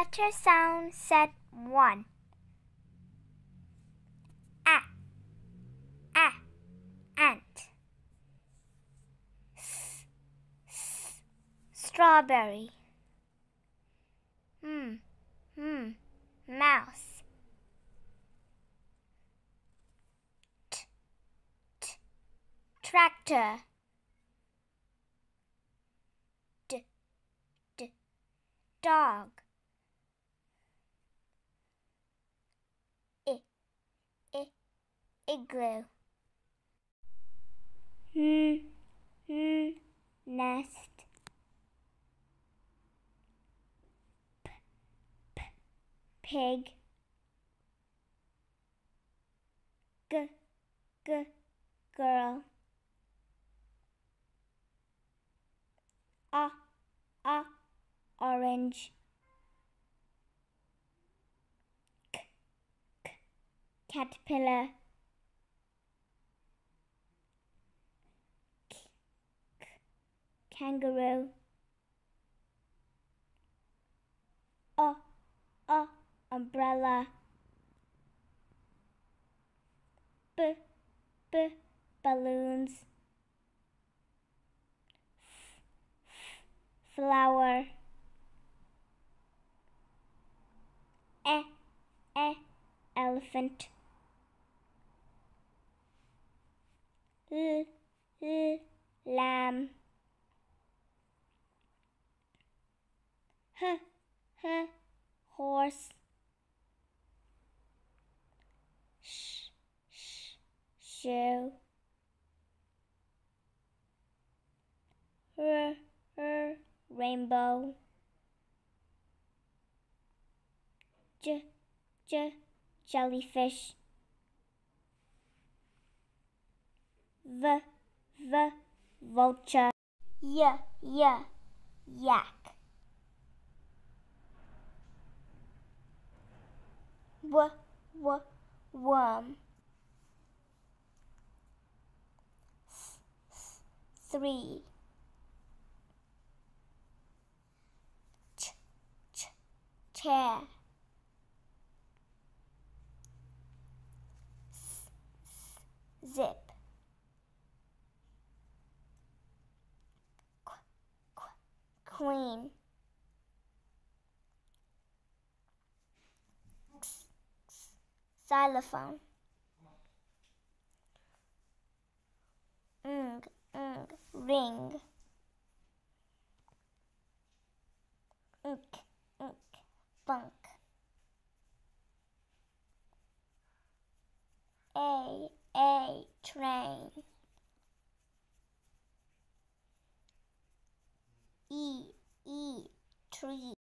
letter sound said one. A, a, ant. S, s, strawberry. Hmm, hmm, mouse. T, t, tractor. dog. igloo. Hmm, hmm, nest. P, p, pig. G, g, girl. Ah, ah, orange. caterpillar kangaroo. Uh, uh, umbrella. B, b, balloons. F, f, flower. E, e, elephant. L, l, lamb. huh, huh, horse. Sh, sh, show. R, r, rainbow. J, j, jellyfish. V, v, vulture. Y, y, yak. w w worm. S, s, three. Ch, ch, chair. S, zip. Qu, qu, queen. xylophone. Ng, ng, ring. Ink, ink, bunk. A, A, train. E, E, tree.